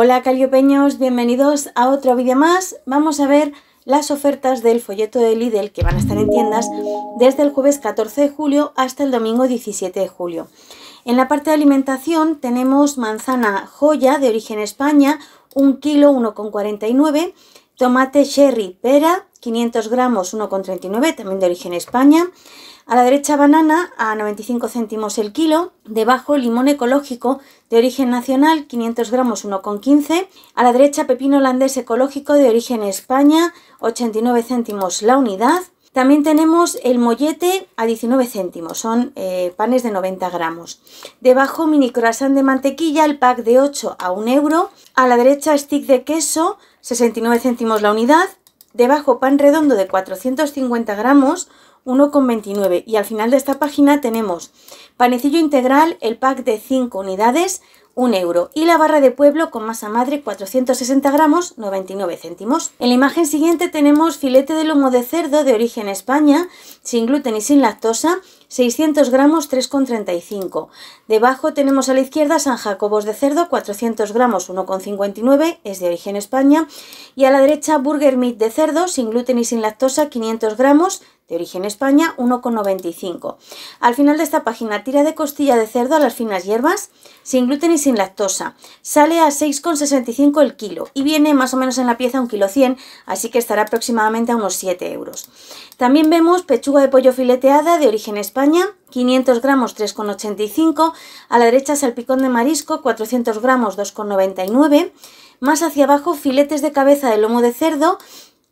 Hola caliopeños, bienvenidos a otro vídeo más. Vamos a ver las ofertas del folleto de Lidl que van a estar en tiendas desde el jueves 14 de julio hasta el domingo 17 de julio. En la parte de alimentación tenemos manzana joya de origen España, 1 kilo 1,49, tomate cherry pera, 500 gramos 1,39, también de origen España, a la derecha banana a 95 céntimos el kilo, debajo limón ecológico de origen nacional 500 gramos 1,15. A la derecha pepino holandés ecológico de origen España 89 céntimos la unidad. También tenemos el mollete a 19 céntimos, son eh, panes de 90 gramos. Debajo mini croissant de mantequilla, el pack de 8 a 1 euro. A la derecha stick de queso, 69 céntimos la unidad. Debajo pan redondo de 450 gramos, 1,29 y al final de esta página tenemos panecillo integral, el pack de 5 unidades, 1 euro y la barra de pueblo con masa madre 460 gramos 99 céntimos. En la imagen siguiente tenemos filete de lomo de cerdo de origen España sin gluten y sin lactosa 600 gramos 3,35. Debajo tenemos a la izquierda San Jacobos de cerdo 400 gramos 1,59 es de origen España y a la derecha Burger Meat de cerdo sin gluten y sin lactosa 500 gramos de origen España 1,95. Al final de esta página, tira de costilla de cerdo a las finas hierbas, sin gluten y sin lactosa. Sale a 6,65 el kilo y viene más o menos en la pieza un kilo así que estará aproximadamente a unos 7 euros. También vemos pechuga de pollo fileteada de origen España, 500 gramos 3,85, a la derecha salpicón de marisco 400 gramos 2,99, más hacia abajo filetes de cabeza de lomo de cerdo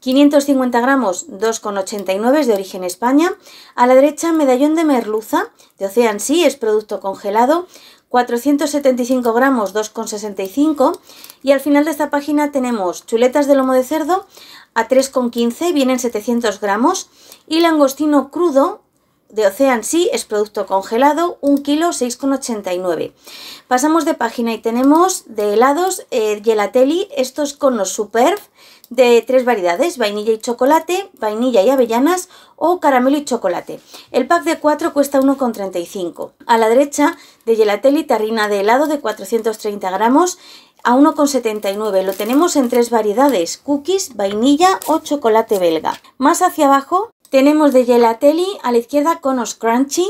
550 gramos, 2,89 es de origen España. A la derecha, medallón de merluza de Ocean Sea, es producto congelado, 475 gramos, 2,65. Y al final de esta página tenemos chuletas de lomo de cerdo a 3,15, vienen 700 gramos. Y langostino crudo de Ocean sí, es producto congelado, 1 kilo 6,89. Pasamos de página y tenemos de helados eh, Gelatelli, estos con los Superb de tres variedades, vainilla y chocolate, vainilla y avellanas o caramelo y chocolate. El pack de 4 cuesta 1,35. A la derecha de Gelatelli tarrina de helado de 430 gramos a 1,79. Lo tenemos en tres variedades, cookies, vainilla o chocolate belga. Más hacia abajo tenemos de Gelatelli a la izquierda conos crunchy,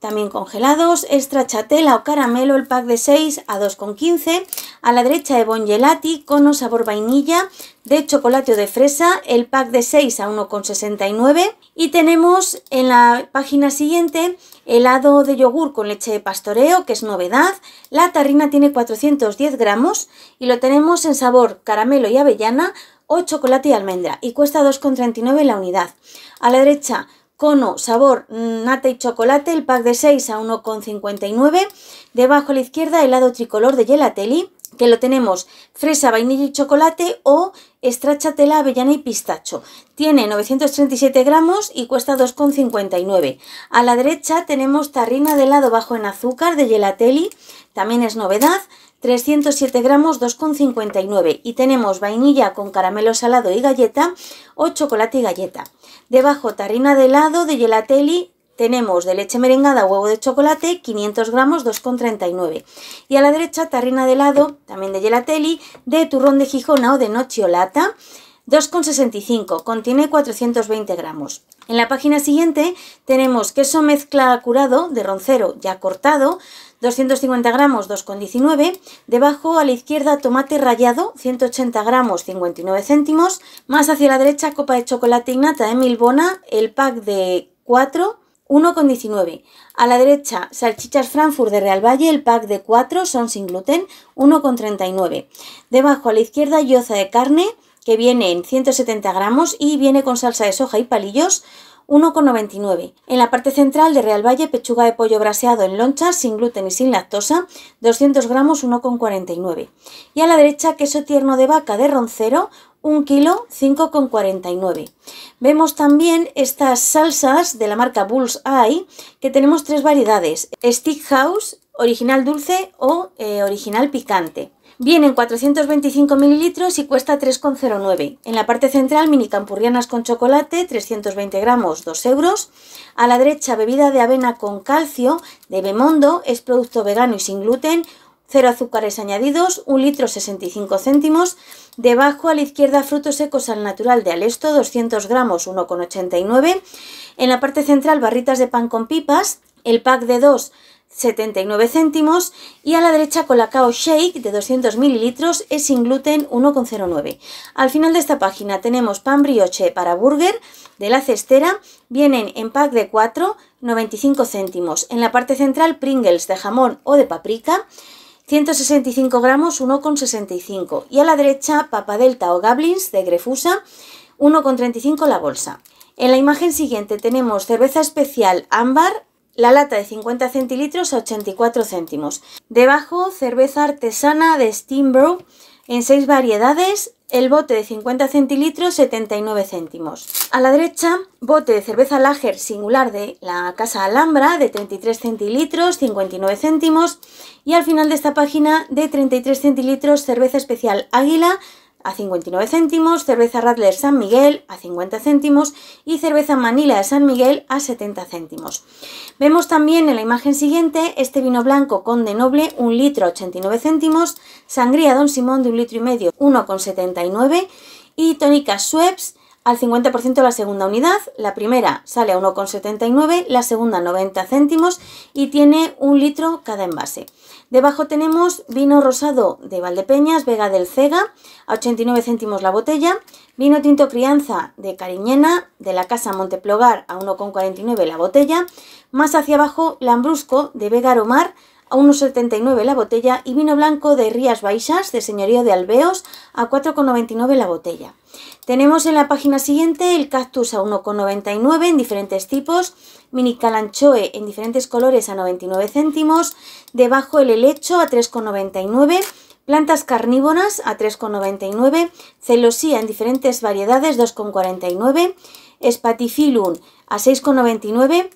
también congelados, extra chatela o caramelo, el pack de 6 a 2,15. A la derecha de Bon Gelati, cono sabor vainilla, de chocolate o de fresa, el pack de 6 a 1,69. Y tenemos en la página siguiente helado de yogur con leche de pastoreo, que es novedad. La tarrina tiene 410 gramos y lo tenemos en sabor caramelo y avellana o chocolate y almendra y cuesta 2,39 la unidad. A la derecha, cono, sabor, mm, nata y chocolate, el pack de 6 a 1,59. Debajo a la izquierda, helado tricolor de Gelateli, que lo tenemos fresa, vainilla y chocolate o tela, avellana y pistacho. Tiene 937 gramos y cuesta 2,59. A la derecha tenemos tarrina de helado bajo en azúcar de Gelateli, también es novedad, 307 gramos 2,59 y tenemos vainilla con caramelo salado y galleta o chocolate y galleta. Debajo tarrina de helado de gelateli tenemos de leche merengada huevo de chocolate 500 gramos 2,39 y a la derecha tarrina de helado también de gelateli de turrón de Gijona o de nocciolata 2,65, contiene 420 gramos. En la página siguiente tenemos queso mezcla curado de roncero ya cortado, 250 gramos 2,19, debajo a la izquierda tomate rallado 180 gramos 59 céntimos, más hacia la derecha copa de chocolate y nata de Milbona, el pack de 4 1,19. A la derecha, salchichas Frankfurt de Real Valle, el pack de 4 son sin gluten, 1,39. Debajo a la izquierda, yoza de carne, que viene en 170 gramos y viene con salsa de soja y palillos 1,99. En la parte central de Real Valle, pechuga de pollo braseado en lonchas, sin gluten y sin lactosa, 200 gramos, 1,49. Y a la derecha, queso tierno de vaca de roncero, 1 kilo, 5,49. Vemos también estas salsas de la marca Bulls Eye, que tenemos tres variedades, Steakhouse, original dulce o eh, original picante. Vienen 425 mililitros y cuesta 3,09. En la parte central, mini campurrianas con chocolate, 320 gramos, 2 euros. A la derecha, bebida de avena con calcio de Bemondo, es producto vegano y sin gluten, 0 azúcares añadidos, 1 litro 65 céntimos. Debajo a la izquierda frutos secos al natural de Alesto, 200 gramos, 1,89. En la parte central barritas de pan con pipas, el pack de 2 79 céntimos y a la derecha con la Colacao Shake de 200 mililitros es sin gluten 1,09. Al final de esta página tenemos pan brioche para burger de la cestera, vienen en pack de 4, 95 céntimos. En la parte central Pringles de jamón o de paprika, 165 gramos, 1,65. Y a la derecha Papa Delta o Gablins de Grefusa, 1,35 la bolsa. En la imagen siguiente tenemos cerveza especial ámbar la lata de 50 centilitros a 84 céntimos. Debajo, cerveza artesana de Steambrew en 6 variedades. El bote de 50 centilitros, 79 céntimos. A la derecha, bote de cerveza Lager singular de la Casa Alhambra de 33 centilitros, 59 céntimos. Y al final de esta página, de 33 centilitros, cerveza especial Águila, a 59 céntimos, cerveza Radler San Miguel a 50 céntimos y cerveza Manila de San Miguel a 70 céntimos. Vemos también en la imagen siguiente este vino blanco de Noble, 1 litro 89 céntimos, sangría Don Simón de un litro y medio, 1,79 y tónica Schweppes al 50% la segunda unidad, la primera sale a 1,79, la segunda 90 céntimos y tiene un litro cada envase. Debajo tenemos vino rosado de Valdepeñas, Vega del Cega, a 89 céntimos la botella. Vino tinto crianza de Cariñena, de la Casa Monteplogar, a 1,49 la botella. Más hacia abajo, Lambrusco de Vega Aromar, a 1,79 la botella y vino blanco de Rías Baixas, de Señorío de Albeos, a 4,99 la botella. Tenemos en la página siguiente el cactus a 1,99 en diferentes tipos, mini calanchoe en diferentes colores a 99 céntimos, debajo el helecho a 3,99 Plantas carnívoras a 3,99, celosía en diferentes variedades 2,49, espatifilum a 6,99,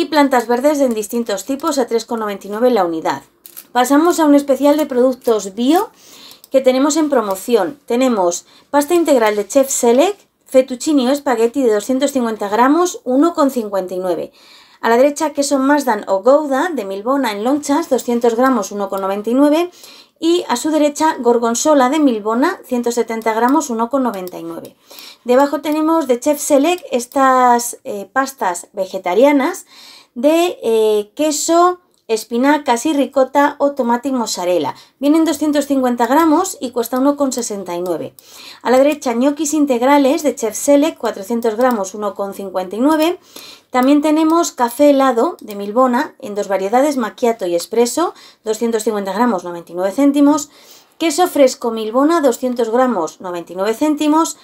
y plantas verdes en distintos tipos a 3,99 la unidad. Pasamos a un especial de productos bio que tenemos en promoción. Tenemos pasta integral de Chef Select, fettuccine o espagueti de 250 gramos, 1,59. A la derecha queso Mazdan o Gouda de Milbona en lonchas, 200 gramos, 1,99 y a su derecha gorgonzola de Milbona, 170 gramos, 1,99. Debajo tenemos de Chef Select estas eh, pastas vegetarianas de eh, queso espinacas y ricota o tomate y mozzarella. Vienen 250 gramos y cuesta 1,69. A la derecha, ñoquis integrales de Chef 400 gramos, 1,59. También tenemos café helado de Milbona en dos variedades, macchiato y espresso, 250 gramos, 99 céntimos. Queso fresco Milbona, 200 gramos, 99 céntimos.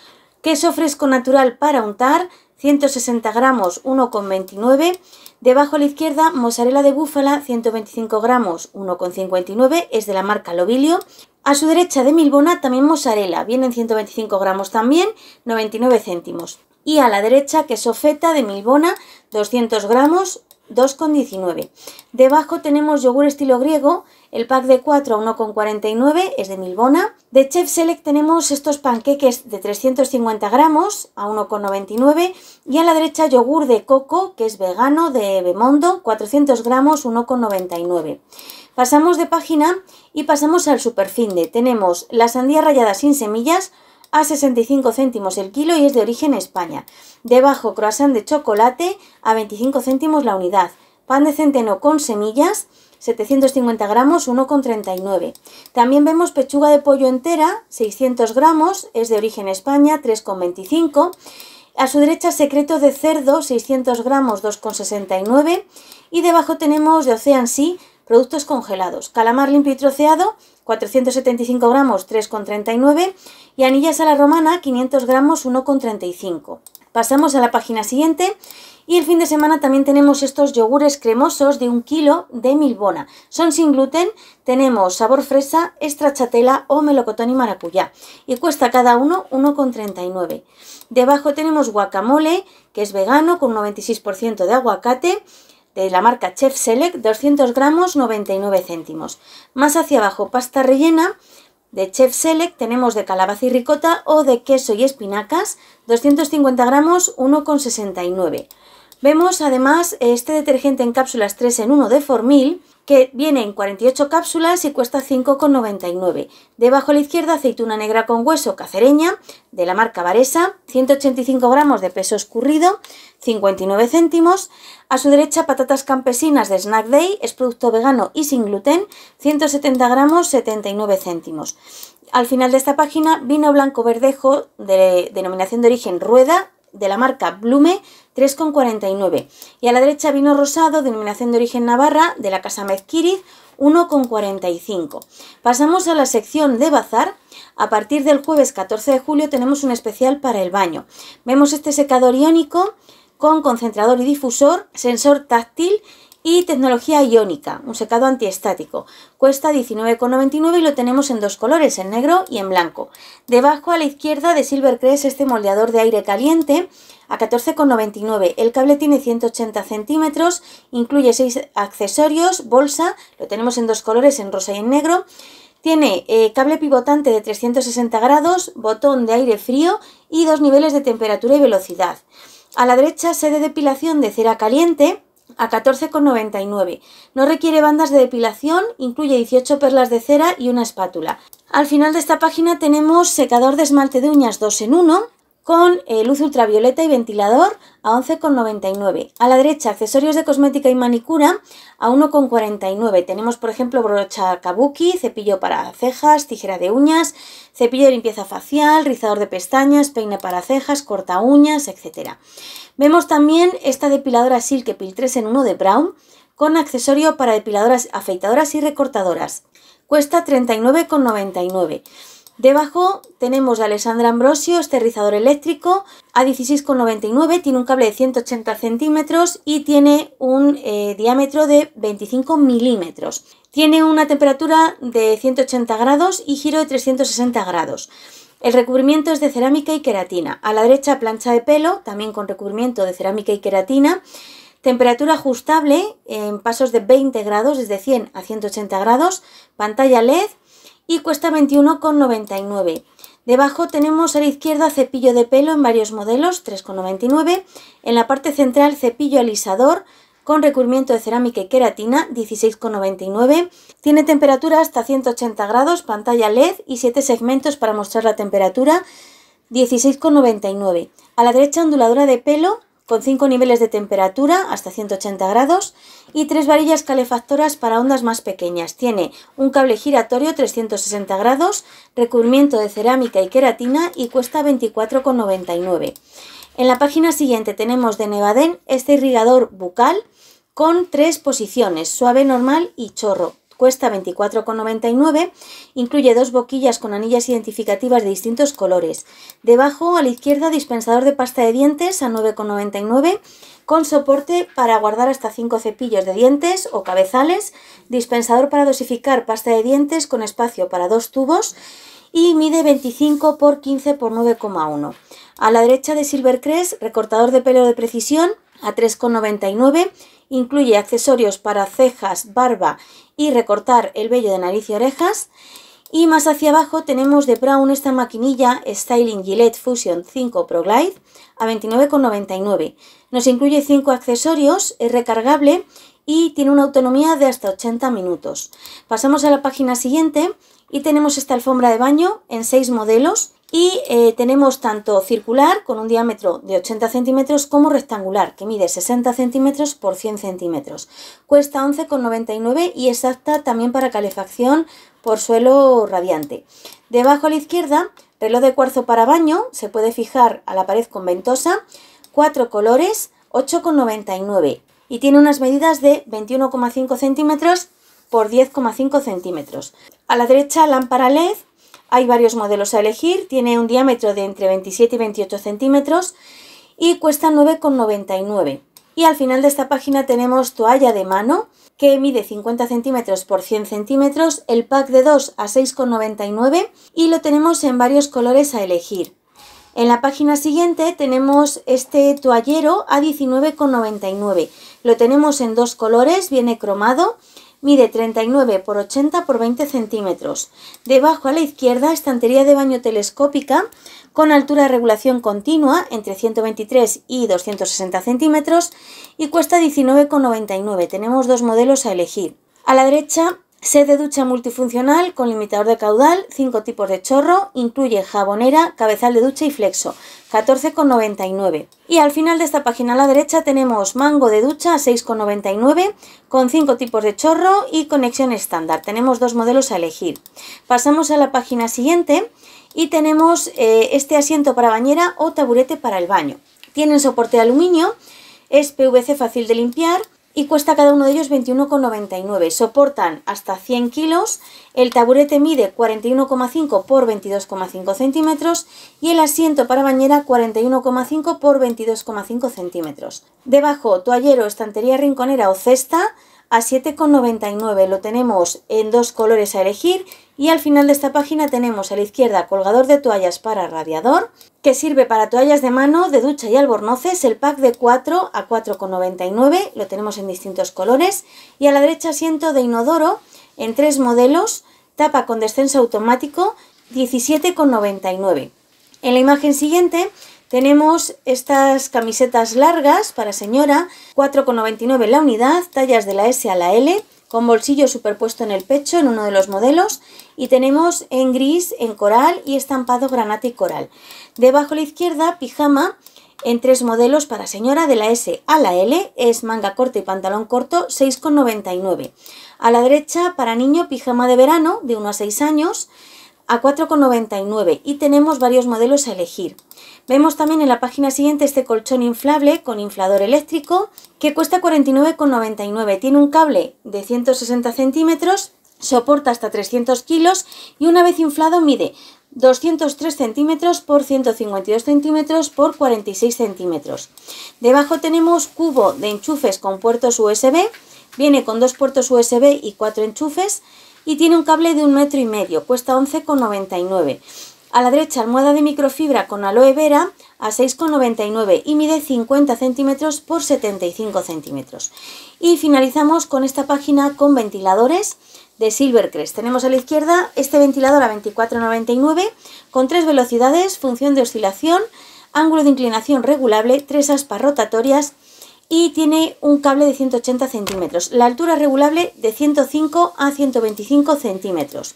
Queso fresco natural para untar, 160 gramos, 1,29. Debajo a la izquierda, mozzarella de búfala, 125 gramos, 1,59, es de la marca Lobilio. A su derecha de Milbona también mozzarella, vienen 125 gramos también, 99 céntimos. Y a la derecha, queso feta de Milbona, 200 gramos, 2,19. Debajo tenemos yogur estilo griego, el pack de 4 a 1,49 es de Milbona. De Chef Select tenemos estos panqueques de 350 gramos a 1,99 y a la derecha yogur de coco, que es vegano, de Bemondo, 400 gramos, 1,99. Pasamos de página y pasamos al Superfinde. Tenemos la sandía rallada sin semillas, a 65 céntimos el kilo y es de origen España. Debajo, croissant de chocolate a 25 céntimos la unidad. Pan de centeno con semillas, 750 gramos, 1,39. También vemos pechuga de pollo entera, 600 gramos, es de origen España, 3,25. A su derecha, secreto de cerdo, 600 gramos, 2,69. Y debajo tenemos de Ocean Sea, Productos congelados. Calamar limpio y troceado, 475 gramos, 3,39. Y anillas a la romana, 500 gramos, 1,35. Pasamos a la página siguiente. Y el fin de semana también tenemos estos yogures cremosos de un kilo de Milbona. Son sin gluten, tenemos sabor fresa, estrachatela o melocotón y maracuyá. Y cuesta cada uno 1,39. Debajo tenemos guacamole, que es vegano con 96% de aguacate de la marca Chef Select, 200 gramos, 99 céntimos. Más hacia abajo, pasta rellena de Chef Select, tenemos de calabaza y ricota o de queso y espinacas, 250 gramos, 1,69. Vemos además este detergente en cápsulas 3 en 1 de Formil, que viene en 48 cápsulas y cuesta 5,99. Debajo a la izquierda, aceituna negra con hueso cacereña, de la marca Varesa, 185 gramos de peso escurrido, 59 céntimos. A su derecha, patatas campesinas de Snack Day, es producto vegano y sin gluten, 170 gramos, 79 céntimos. Al final de esta página, vino blanco verdejo de denominación de origen Rueda, de la marca Blume, 3,49. Y a la derecha vino rosado, denominación de origen navarra, de la Casa Mezquiriz, 1,45. Pasamos a la sección de bazar. A partir del jueves 14 de julio tenemos un especial para el baño. Vemos este secador iónico con concentrador y difusor, sensor táctil y tecnología iónica, un secado antiestático. Cuesta 19,99 y lo tenemos en dos colores, en negro y en blanco. Debajo a la izquierda de silver Silvercrest este moldeador de aire caliente a 14,99. El cable tiene 180 centímetros, incluye 6 accesorios, bolsa, lo tenemos en dos colores, en rosa y en negro. Tiene eh, cable pivotante de 360 grados, botón de aire frío y dos niveles de temperatura y velocidad. A la derecha, sede de depilación de cera caliente, a 14,99. No requiere bandas de depilación, incluye 18 perlas de cera y una espátula. Al final de esta página tenemos secador de esmalte de uñas 2 en 1, con eh, luz ultravioleta y ventilador a 11,99. A la derecha, accesorios de cosmética y manicura a 1,49. Tenemos, por ejemplo, brocha kabuki, cepillo para cejas, tijera de uñas, cepillo de limpieza facial, rizador de pestañas, peine para cejas, corta uñas, etc. Vemos también esta depiladora Silke Pil 3 en 1 de Brown con accesorio para depiladoras, afeitadoras y recortadoras. Cuesta 39,99. Debajo tenemos de Alessandra Ambrosio, esterrizador eléctrico, a 16,99, tiene un cable de 180 centímetros y tiene un eh, diámetro de 25 milímetros. Tiene una temperatura de 180 grados y giro de 360 grados. El recubrimiento es de cerámica y queratina. A la derecha plancha de pelo, también con recubrimiento de cerámica y queratina. Temperatura ajustable en pasos de 20 grados, desde 100 a 180 grados. Pantalla LED y cuesta 21,99. Debajo tenemos a la izquierda cepillo de pelo en varios modelos, 3,99. En la parte central cepillo alisador con recubrimiento de cerámica y queratina, 16,99. Tiene temperatura hasta 180 grados, pantalla LED y 7 segmentos para mostrar la temperatura, 16,99. A la derecha onduladora de pelo con 5 niveles de temperatura hasta 180 grados y tres varillas calefactoras para ondas más pequeñas. Tiene un cable giratorio 360 grados, recubrimiento de cerámica y queratina y cuesta 24,99. En la página siguiente tenemos de Nevaden este irrigador bucal con tres posiciones, suave, normal y chorro cuesta 24,99, incluye dos boquillas con anillas identificativas de distintos colores. Debajo a la izquierda dispensador de pasta de dientes a 9,99 con soporte para guardar hasta 5 cepillos de dientes o cabezales, dispensador para dosificar pasta de dientes con espacio para dos tubos y mide 25 x 15 x 9,1. A la derecha de Silvercrest, recortador de pelo de precisión a 3,99 incluye accesorios para cejas, barba y recortar el vello de nariz y orejas. Y más hacia abajo tenemos de Brown esta maquinilla Styling Gillette Fusion 5 Pro Glide a 29,99. Nos incluye 5 accesorios, es recargable y tiene una autonomía de hasta 80 minutos. Pasamos a la página siguiente y tenemos esta alfombra de baño en 6 modelos y eh, tenemos tanto circular con un diámetro de 80 centímetros como rectangular que mide 60 centímetros por 100 centímetros. Cuesta 11,99 y es apta también para calefacción por suelo radiante. Debajo a la izquierda, reloj de cuarzo para baño, se puede fijar a la pared con ventosa, cuatro colores, 8,99 y tiene unas medidas de 21,5 centímetros por 10,5 centímetros. A la derecha, lámpara LED hay varios modelos a elegir, tiene un diámetro de entre 27 y 28 centímetros y cuesta 9,99. Y al final de esta página tenemos toalla de mano que mide 50 centímetros por 100 centímetros, el pack de 2 a 6,99 y lo tenemos en varios colores a elegir. En la página siguiente tenemos este toallero a 19,99. Lo tenemos en dos colores, viene cromado Mide 39 por 80 por 20 centímetros. Debajo a la izquierda, estantería de baño telescópica con altura de regulación continua entre 123 y 260 centímetros y cuesta 19,99. Tenemos dos modelos a elegir. A la derecha Sede de ducha multifuncional con limitador de caudal, 5 tipos de chorro, incluye jabonera, cabezal de ducha y flexo, 14,99. Y al final de esta página a la derecha tenemos mango de ducha, 6,99, con 5 tipos de chorro y conexión estándar. Tenemos dos modelos a elegir. Pasamos a la página siguiente y tenemos eh, este asiento para bañera o taburete para el baño. Tienen soporte de aluminio, es PVC fácil de limpiar, y cuesta cada uno de ellos 21,99. Soportan hasta 100 kilos, el taburete mide 41,5 por 22,5 centímetros y el asiento para bañera 41,5 por 22,5 centímetros. Debajo, toallero, estantería rinconera o cesta a 7,99. Lo tenemos en dos colores a elegir y al final de esta página tenemos a la izquierda colgador de toallas para radiador que sirve para toallas de mano, de ducha y albornoces. El pack de 4 a 4,99 lo tenemos en distintos colores y a la derecha asiento de inodoro en tres modelos, tapa con descenso automático 17,99. En la imagen siguiente tenemos estas camisetas largas para señora, 4,99 la unidad, tallas de la S a la L, con bolsillo superpuesto en el pecho en uno de los modelos y tenemos en gris, en coral y estampado granate y coral. Debajo a la izquierda, pijama en tres modelos para señora de la S a la L, es manga corta y pantalón corto, 6,99. A la derecha, para niño, pijama de verano de 1 a 6 años, a 4,99 y tenemos varios modelos a elegir. Vemos también en la página siguiente este colchón inflable con inflador eléctrico que cuesta 49,99. Tiene un cable de 160 centímetros, soporta hasta 300 kilos y una vez inflado mide 203 centímetros por 152 centímetros por 46 centímetros. Debajo tenemos cubo de enchufes con puertos USB, viene con dos puertos USB y cuatro enchufes, y tiene un cable de un metro y medio, cuesta 11,99. A la derecha, almohada de microfibra con aloe vera a 6,99 y mide 50 centímetros por 75 centímetros. Y finalizamos con esta página con ventiladores de Silvercrest. Tenemos a la izquierda este ventilador a 24,99 con tres velocidades, función de oscilación, ángulo de inclinación regulable, tres aspas rotatorias y tiene un cable de 180 centímetros. La altura regulable de 105 a 125 centímetros.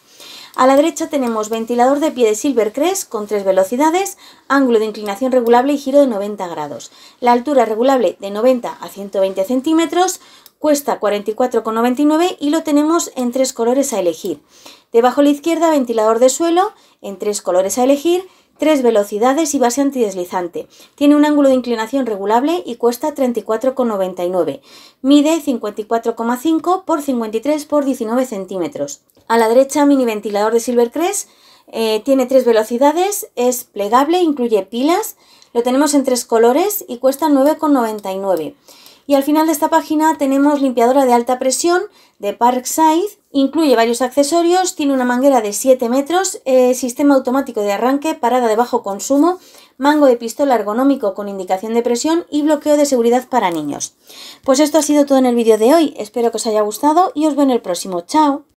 A la derecha tenemos ventilador de pie de Silvercrest con tres velocidades, ángulo de inclinación regulable y giro de 90 grados. La altura regulable de 90 a 120 centímetros, cuesta 44,99 y lo tenemos en tres colores a elegir. Debajo a la izquierda ventilador de suelo en tres colores a elegir tres velocidades y base antideslizante. Tiene un ángulo de inclinación regulable y cuesta 34,99. Mide 54,5 por 53 por 19 centímetros. A la derecha, mini ventilador de Silvercrest. Eh, tiene tres velocidades, es plegable, incluye pilas. Lo tenemos en tres colores y cuesta 9,99. Y al final de esta página tenemos limpiadora de alta presión de Parkside, incluye varios accesorios, tiene una manguera de 7 metros, eh, sistema automático de arranque, parada de bajo consumo, mango de pistola ergonómico con indicación de presión y bloqueo de seguridad para niños. Pues esto ha sido todo en el vídeo de hoy, espero que os haya gustado y os veo en el próximo, chao.